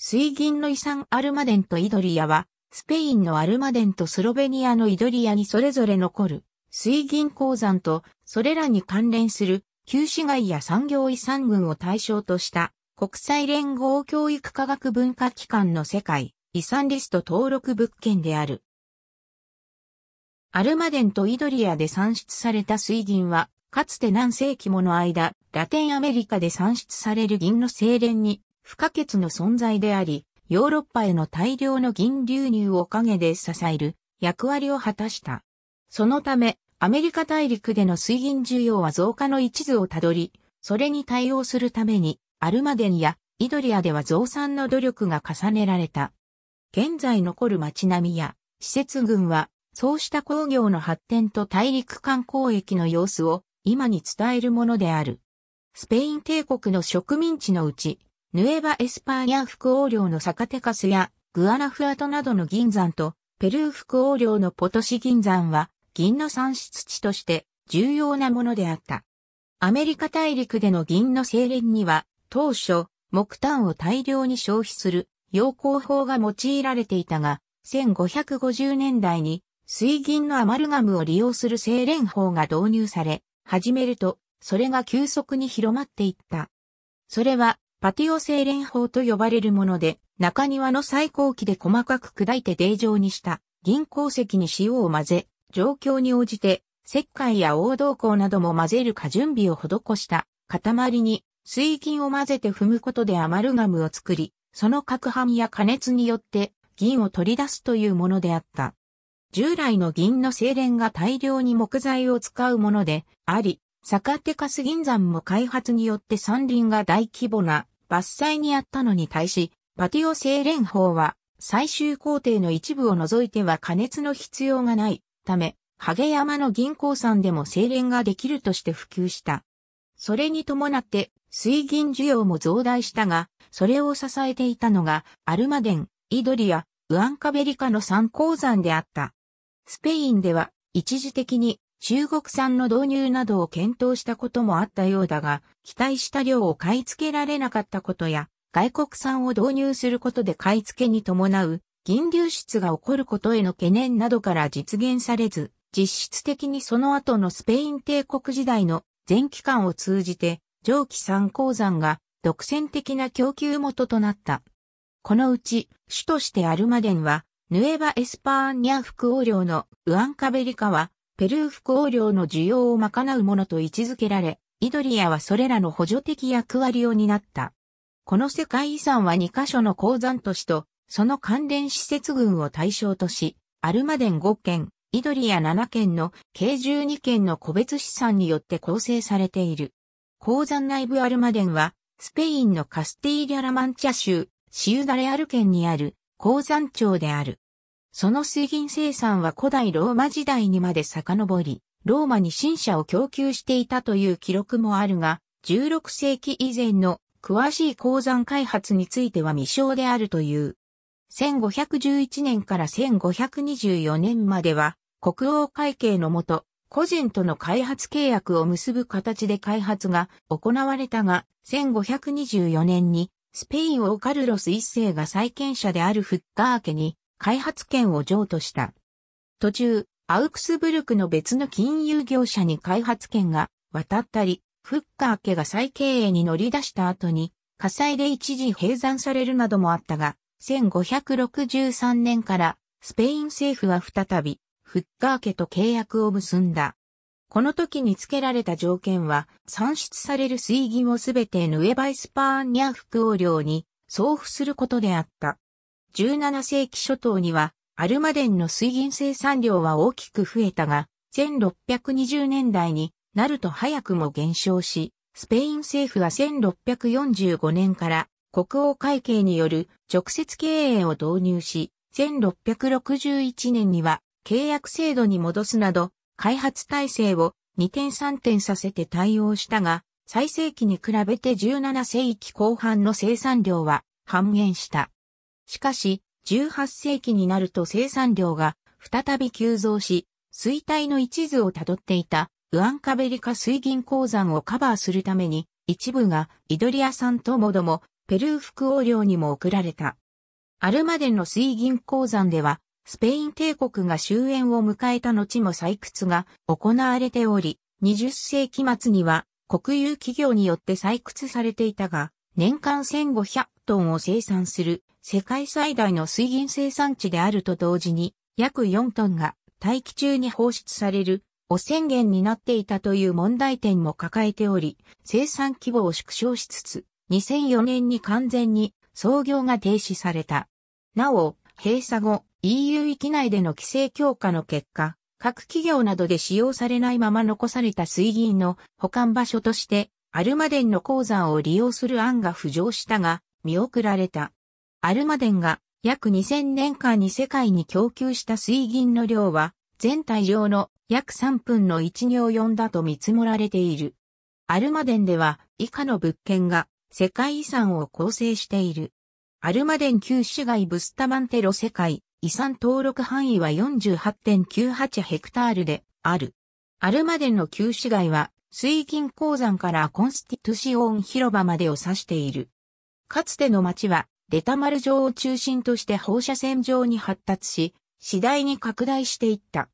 水銀の遺産アルマデンとイドリアは、スペインのアルマデンとスロベニアのイドリアにそれぞれ残る、水銀鉱山と、それらに関連する、旧市街や産業遺産群を対象とした、国際連合教育科学文化機関の世界、遺産リスト登録物件である。アルマデンとイドリアで産出された水銀は、かつて何世紀もの間、ラテンアメリカで産出される銀の精錬に不可欠の存在であり、ヨーロッパへの大量の銀流入を陰で支える役割を果たした。そのため、アメリカ大陸での水銀需要は増加の一途をたどり、それに対応するために、アルマデンやイドリアでは増産の努力が重ねられた。現在残る街並みや施設群は、そうした工業の発展と大陸間交易の様子を今に伝えるものである。スペイン帝国の植民地のうち、ヌエバ・エスパーニャ副王領のサカテカスやグアナフアトなどの銀山とペルー副王領のポトシ銀山は銀の産出地として重要なものであった。アメリカ大陸での銀の精錬には当初木炭を大量に消費する養光法が用いられていたが1550年代に水銀のアマルガムを利用する精錬法が導入され始めるとそれが急速に広まっていった。それはパティオ精錬法と呼ばれるもので、中庭の最高期で細かく砕いて泥状にした銀鉱石に塩を混ぜ、状況に応じて石灰や黄銅鉱なども混ぜるか準備を施した塊に水銀を混ぜて踏むことでアマルガムを作り、その攪拌や加熱によって銀を取り出すというものであった。従来の銀の精錬が大量に木材を使うものであり、坂手カス銀山も開発によって山林が大規模な伐採にあったのに対し、パティオ精錬法は最終工程の一部を除いては加熱の必要がないため、ハゲ山の銀行山でも精錬ができるとして普及した。それに伴って水銀需要も増大したが、それを支えていたのがアルマデン、イドリア、ウアンカベリカの三鉱山であった。スペインでは一時的に中国産の導入などを検討したこともあったようだが、期待した量を買い付けられなかったことや、外国産を導入することで買い付けに伴う、銀流出が起こることへの懸念などから実現されず、実質的にその後のスペイン帝国時代の全期間を通じて、蒸気産鉱山が独占的な供給元となった。このうち、主としてアルマデンは、ヌエバ・エスパーニャ副王領のウアンカベリカは、ペルー不光量の需要を賄うものと位置づけられ、イドリアはそれらの補助的役割を担った。この世界遺産は2カ所の鉱山都市と、その関連施設群を対象とし、アルマデン5県、イドリア7県の計12県の個別資産によって構成されている。鉱山内部アルマデンは、スペインのカスティーリャ・ラマンチャ州、シウダレアル県にある鉱山町である。その水銀生産は古代ローマ時代にまで遡り、ローマに新車を供給していたという記録もあるが、16世紀以前の詳しい鉱山開発については未詳であるという。1511年から1524年までは、国王会計のもと、個人との開発契約を結ぶ形で開発が行われたが、1524年にスペイン王カルロス一世が債権者であるフッカー家に開発権を譲渡した。途中、アウクスブルクの別の金融業者に開発権が渡ったり、フッカー家が再経営に乗り出した後に、火災で一時閉山されるなどもあったが、1563年からスペイン政府は再びフッカー家と契約を結んだ。この時に付けられた条件は、産出される水銀をすべてヌエバイスパーニャ副王領に送付することであった。17世紀初頭には、アルマデンの水銀生産量は大きく増えたが、1620年代になると早くも減少し、スペイン政府は1645年から国王会計による直接経営を導入し、1661年には契約制度に戻すなど、開発体制を2点3点させて対応したが、最盛期に比べて17世紀後半の生産量は半減した。しかし、18世紀になると生産量が再び急増し、衰退の一途をたどっていたウアンカベリカ水銀鉱山をカバーするために、一部がイドリア産ともどもペルー副王領にも送られた。アルマデンの水銀鉱山では、スペイン帝国が終焉を迎えた後も採掘が行われており、20世紀末には国有企業によって採掘されていたが、年間1500トンを生産する世界最大の水銀生産地であると同時に、約4トンが大気中に放出される汚染源になっていたという問題点も抱えており、生産規模を縮小しつつ、2004年に完全に操業が停止された。なお、閉鎖後、EU 域内での規制強化の結果、各企業などで使用されないまま残された水銀の保管場所として、アルマデンの鉱山を利用する案が浮上したが、見送られた。アルマデンが約2000年間に世界に供給した水銀の量は、全体量の約3分の1及んだと見積もられている。アルマデンでは以下の物件が世界遺産を構成している。アルマデン旧市街ブスタマンテロ世界遺産登録範囲は48.98ヘクタールである。アルマデンの旧市街は水銀鉱山からコンスティトゥシオン広場までを指している。かつての町はレタマル状を中心として放射線状に発達し、次第に拡大していった。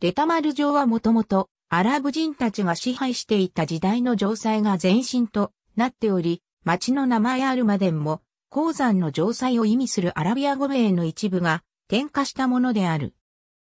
レタマル状はもともとアラブ人たちが支配していた時代の城塞が前身となっており、町の名前アルマデンも鉱山の城塞を意味するアラビア語名の一部が転化したものである。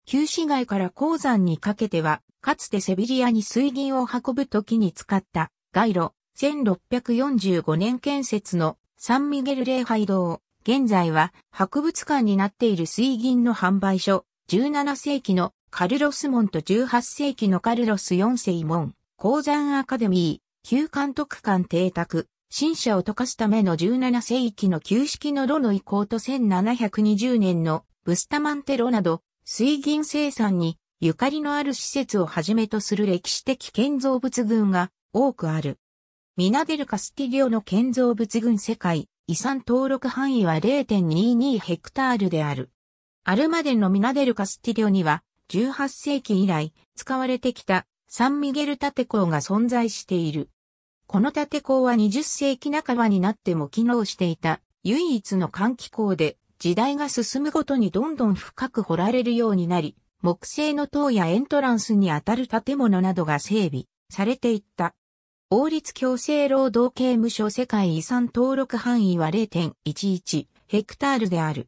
旧市街から鉱山にかけては、かつてセビリアに水銀を運ぶ時に使った街路、1645年建設のサンミゲル礼拝堂、現在は博物館になっている水銀の販売所、17世紀のカルロス門と18世紀のカルロス4世門、鉱山アカデミー、旧監督官邸宅、新社を溶かすための17世紀の旧式の炉の移行と1720年のブスタマンテロなど、水銀生産にゆかりのある施設をはじめとする歴史的建造物群が多くある。ミナデル・カスティリオの建造物群世界遺産登録範囲は0.22ヘクタールである。アルマデンのミナデル・カスティリオには18世紀以来使われてきたサンミゲル建構が存在している。この建構は20世紀半ばになっても機能していた唯一の換気口で時代が進むごとにどんどん深く掘られるようになり、木製の塔やエントランスにあたる建物などが整備されていった。法律強制労働刑務所世界遺産登録範囲は0.11ヘクタールである。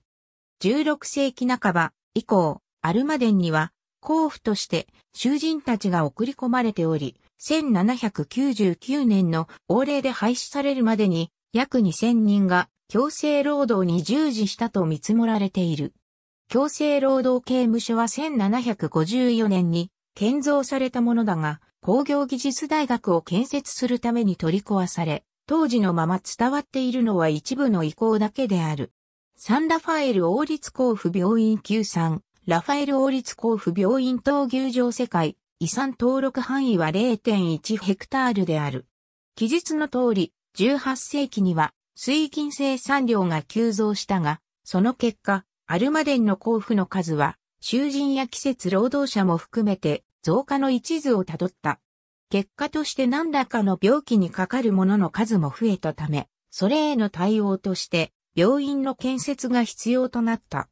16世紀半ば以降、アルマデンには甲府として囚人たちが送り込まれており、1799年の法令で廃止されるまでに約2000人が強制労働に従事したと見積もられている。強制労働刑務所は1754年に建造されたものだが、工業技術大学を建設するために取り壊され、当時のまま伝わっているのは一部の遺構だけである。サンラファエル王立甲府病院級産、ラファエル王立甲府病院闘牛場世界、遺産登録範囲は0.1ヘクタールである。記述の通り、18世紀には水銀生産量が急増したが、その結果、アルマデンの交付の数は、囚人や季節労働者も含めて増加の一途をたどった。結果として何らかの病気にかかる者の数も増えたため、それへの対応として病院の建設が必要となった。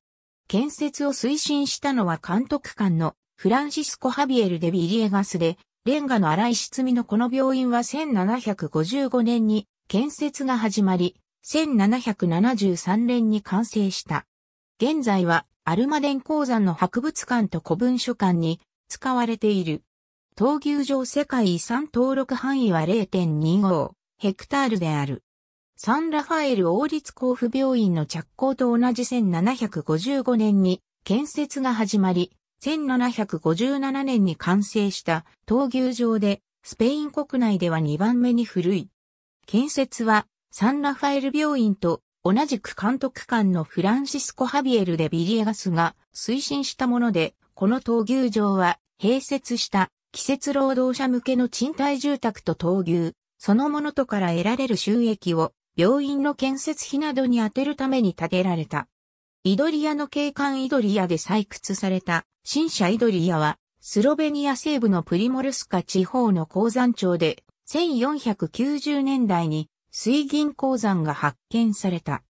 建設を推進したのは監督官のフランシスコ・ハビエル・デ・ビリエガスで、レンガの荒い質みのこの病院は1755年に建設が始まり、1773年に完成した。現在はアルマデン鉱山の博物館と古文書館に使われている。闘牛場世界遺産登録範囲は0.25ヘクタールである。サンラファエル王立甲府病院の着工と同じ1755年に建設が始まり、1757年に完成した闘牛場で、スペイン国内では2番目に古い。建設はサンラファエル病院と同じく監督官のフランシスコ・ハビエルでビリエガスが推進したもので、この闘牛場は併設した季節労働者向けの賃貸住宅と闘牛、そのものとから得られる収益を病院の建設費などに充てるために建てられた。イドリアの景観イドリアで採掘された新社イドリアはスロベニア西部のプリモルスカ地方の鉱山町で1490年代に水銀鉱山が発見された。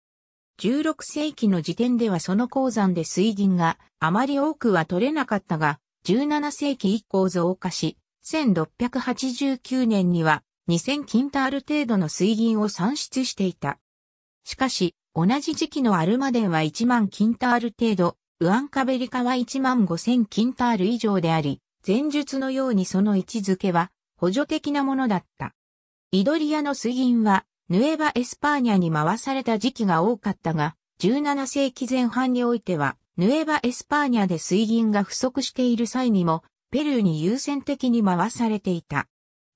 16世紀の時点ではその鉱山で水銀があまり多くは取れなかったが、17世紀以降増加し、1689年には2000キンタール程度の水銀を産出していた。しかし、同じ時期のアルマデンは1万キンタール程度、ウアンカベリカは1万5000キンタール以上であり、前述のようにその位置づけは補助的なものだった。イドリアの水銀は、ヌエバ・エスパーニャに回された時期が多かったが、17世紀前半においては、ヌエバ・エスパーニャで水銀が不足している際にも、ペルーに優先的に回されていた。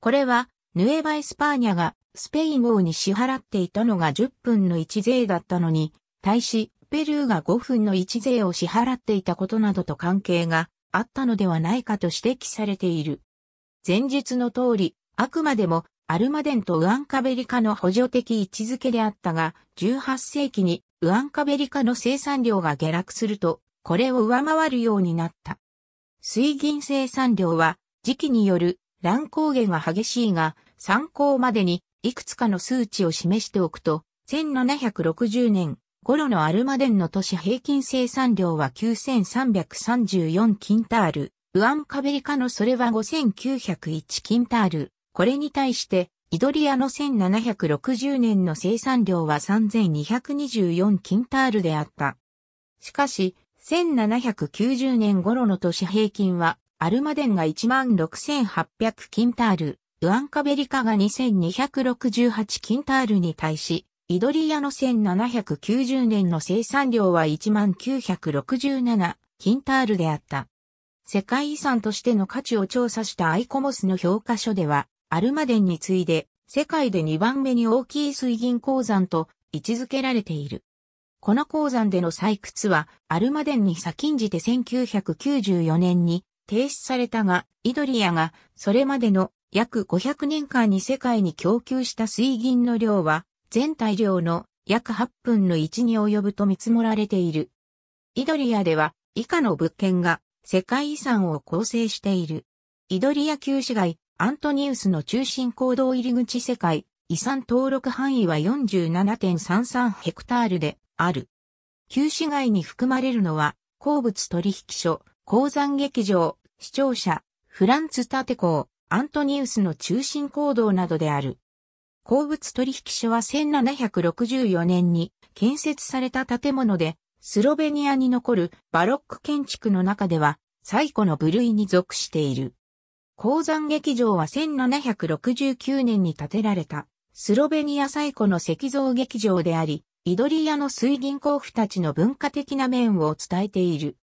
これは、ヌエバ・エスパーニャがスペイン王に支払っていたのが10分の1税だったのに、対し、ペルーが5分の1税を支払っていたことなどと関係があったのではないかと指摘されている。前述の通り、あくまでもアルマデンとウアンカベリカの補助的位置づけであったが、18世紀にウアンカベリカの生産量が下落すると、これを上回るようになった。水銀生産量は、時期による乱高下が激しいが、参考までにいくつかの数値を示しておくと、1760年頃のアルマデンの都市平均生産量は9334キンタール、ウアンカベリカのそれは5901キンタール、これに対してイドリアの1760年の生産量は3224キンタールであった。しかし、1790年頃の年平均は、アルマデンが16,800キンタール、ウアンカベリカが2268キンタールに対し、イドリアの1790年の生産量は1967キンタールであった。世界遺産としての価値を調査したアイコモスの評価書では、アルマデンに次いで、世界で2番目に大きい水銀鉱山と位置づけられている。この鉱山での採掘は、アルマデンに先んじて1994年に停止されたが、イドリアがそれまでの約500年間に世界に供給した水銀の量は、全体量の約8分の1に及ぶと見積もられている。イドリアでは、以下の物件が世界遺産を構成している。イドリア旧市街、アントニウスの中心行動入り口世界、遺産登録範囲は47.33ヘクタールである。旧市街に含まれるのは、鉱物取引所、鉱山劇場、視聴者、フランツ建港、アントニウスの中心行動などである。鉱物取引所は1764年に建設された建物で、スロベニアに残るバロック建築の中では最古の部類に属している。鉱山劇場は1769年に建てられた、スロベニア最古の石像劇場であり、イドリアの水銀鉱夫たちの文化的な面を伝えている。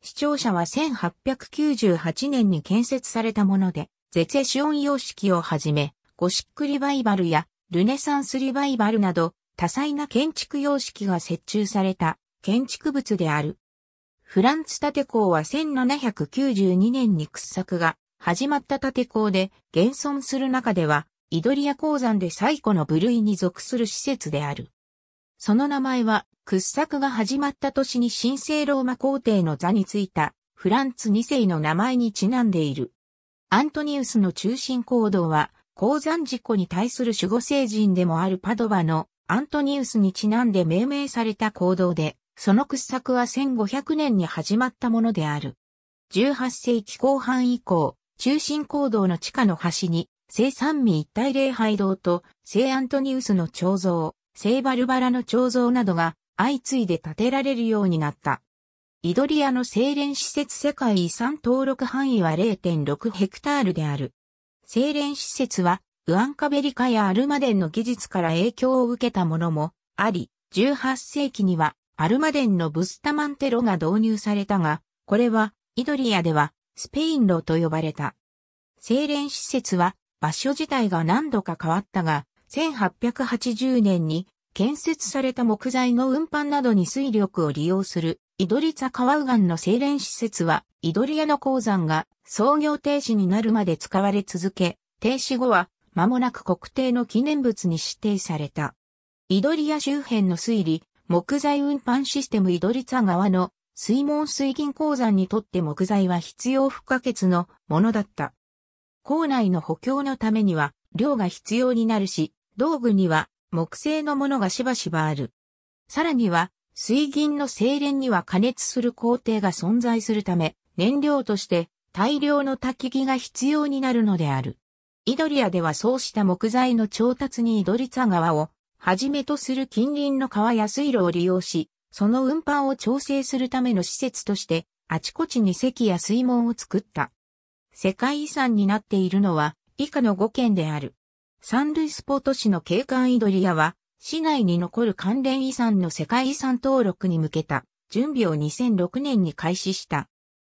視聴者は1898年に建設されたもので、ゼセシオン様式をはじめ、ゴシックリバイバルやルネサンスリバイバルなど、多彩な建築様式が設置された建築物である。フランツ建て校は1792年に掘削が始まった縦坑で現存する中では、イドリア鉱山で最古の部類に属する施設である。その名前は、掘削が始まった年に神聖ローマ皇帝の座についたフランツ2世の名前にちなんでいる。アントニウスの中心行動は、鉱山事故に対する守護聖人でもあるパドバのアントニウスにちなんで命名された行動で、その掘削は1500年に始まったものである。18世紀後半以降、中心坑道の地下の端に、聖三味一体礼拝堂と聖アントニウスの彫像、聖バルバラの彫像などが相次いで建てられるようになった。イドリアの精錬施設世界遺産登録範囲は0.6ヘクタールである。精錬施設は、ウアンカベリカやアルマデンの技術から影響を受けたものもあり、18世紀にはアルマデンのブスタマンテロが導入されたが、これはイドリアではスペイン路と呼ばれた。精錬施設は場所自体が何度か変わったが、1880年に建設された木材の運搬などに水力を利用するイドリツァ川右岸の精錬施設はイドリアの鉱山が創業停止になるまで使われ続け、停止後は間もなく国定の記念物に指定された。イドリア周辺の水利、木材運搬システムイドリツァ川の水門水銀鉱山にとって木材は必要不可欠のものだった。校内の補強のためには量が必要になるし、道具には木製のものがしばしばある。さらには、水銀の精錬には加熱する工程が存在するため、燃料として大量の焚き木が必要になるのである。イドリアではそうした木材の調達にイドリツァ川をはじめとする近隣の川や水路を利用し、その運搬を調整するための施設として、あちこちに席や水門を作った。世界遺産になっているのは、以下の5県である。三イスポット市の景観イドリアは、市内に残る関連遺産の世界遺産登録に向けた準備を2006年に開始した。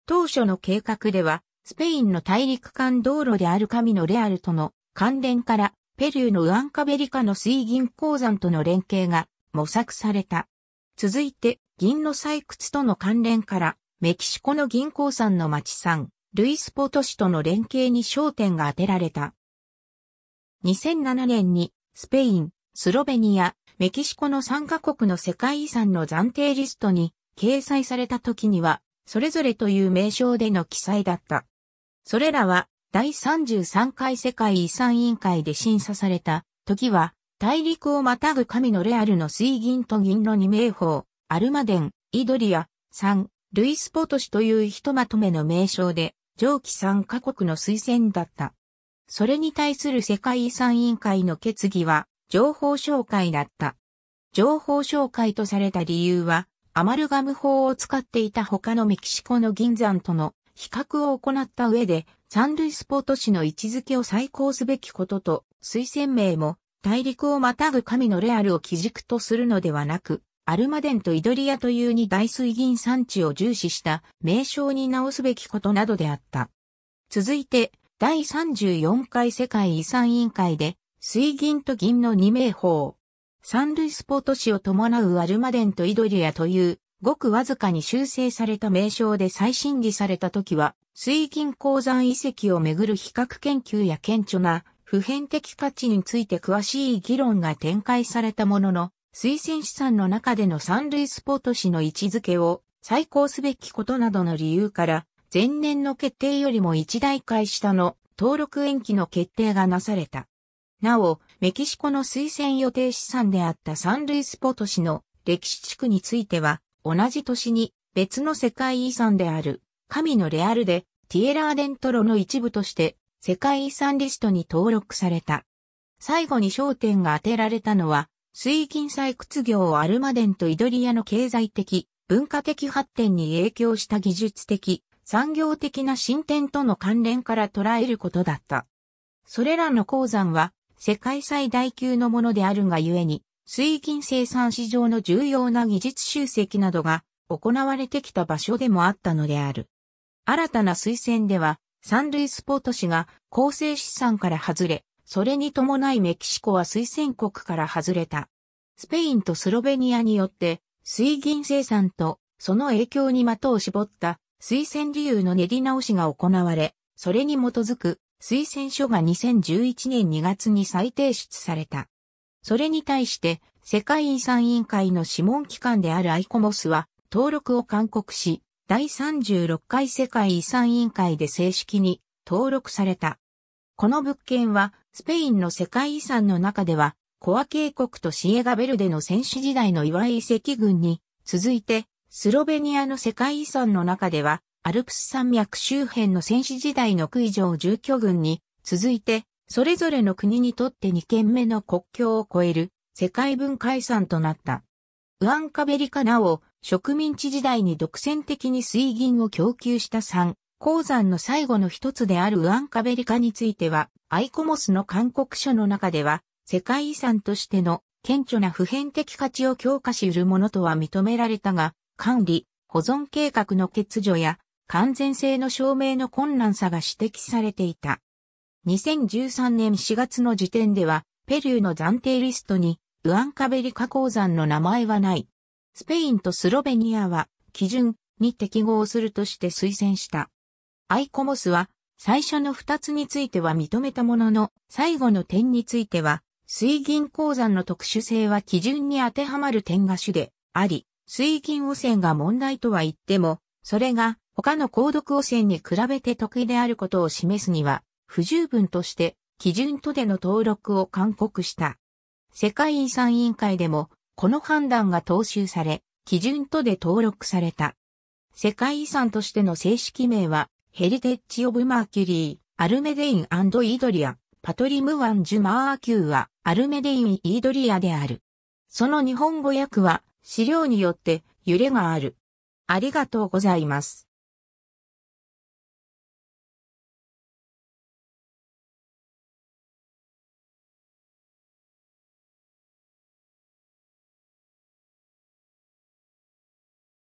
当初の計画では、スペインの大陸間道路である神のレアルとの関連から、ペルーのウアンカベリカの水銀鉱山との連携が模索された。続いて、銀の採掘との関連から、メキシコの銀行んの町ん、ルイスポト市との連携に焦点が当てられた。2007年に、スペイン、スロベニア、メキシコの3カ国の世界遺産の暫定リストに掲載された時には、それぞれという名称での記載だった。それらは、第33回世界遺産委員会で審査された時は、大陸をまたぐ神のレアルの水銀と銀の二名峰、アルマデン、イドリア、三、ルイスポトシというひとまとめの名称で、上記三カ国の推薦だった。それに対する世界遺産委員会の決議は、情報紹介だった。情報紹介とされた理由は、アマルガム法を使っていた他のメキシコの銀山との比較を行った上で、サンルイスポート市の位置づけを再考すべきことと、推薦名も大陸をまたぐ神のレアルを基軸とするのではなく、アルマデンとイドリアという二大水銀産地を重視した名称に直すべきことなどであった。続いて、第34回世界遺産委員会で、水銀と銀の二名法。三類スポート市を伴うアルマデンとイドリアという、ごくわずかに修正された名称で再審議された時は、水銀鉱山遺跡をめぐる比較研究や顕著な普遍的価値について詳しい議論が展開されたものの、推薦資産の中での三類スポート市の位置づけを再考すべきことなどの理由から、前年の決定よりも一大会下の登録延期の決定がなされた。なお、メキシコの推薦予定資産であった三類スポート市の歴史地区については、同じ年に別の世界遺産である神のレアルでティエラーデントロの一部として世界遺産リストに登録された。最後に焦点が当てられたのは、水銀採掘業をアルマデンとイドリアの経済的、文化的発展に影響した技術的、産業的な進展との関連から捉えることだった。それらの鉱山は世界最大級のものであるがゆえに、水銀生産市場の重要な技術集積などが行われてきた場所でもあったのである。新たな推薦では、三類スポート市が構成資産から外れ、それに伴いメキシコは推薦国から外れた。スペインとスロベニアによって、水銀生産とその影響に的を絞った推薦理由の練り直しが行われ、それに基づく推薦書が2011年2月に再提出された。それに対して世界遺産委員会の諮問機関であるアイコモスは登録を勧告し、第36回世界遺産委員会で正式に登録された。この物件は、スペインの世界遺産の中では、コア渓谷とシエガベルデの戦士時代の岩井遺跡群に、続いて、スロベニアの世界遺産の中では、アルプス山脈周辺の戦士時代の区以上住居群に、続いて、それぞれの国にとって2件目の国境を越える世界文化遺産となった。ウアンカベリカなお、植民地時代に独占的に水銀を供給した3、鉱山の最後の一つであるウアンカベリカについては、アイコモスの勧告書の中では、世界遺産としての顕著な普遍的価値を強化し得るものとは認められたが、管理、保存計画の欠如や完全性の証明の困難さが指摘されていた。2013年4月の時点では、ペルーの暫定リストに、ウアンカベリカ鉱山の名前はない。スペインとスロベニアは基準に適合するとして推薦した。アイコモスは最初の二つについては認めたものの、最後の点については、水銀鉱山の特殊性は基準に当てはまる点が主であり、水銀汚染が問題とは言っても、それが他の鉱毒汚染に比べて得意であることを示すには、不十分として基準とでの登録を勧告した。世界遺産委員会でもこの判断が踏襲され、基準とで登録された。世界遺産としての正式名は、ヘリテッチ・オブ・マーキュリー、アルメデインイドリア、パトリム・ワン・ジュ・マーキューは、アルメデイン・イドリアである。その日本語訳は、資料によって、揺れがある。ありがとうございます。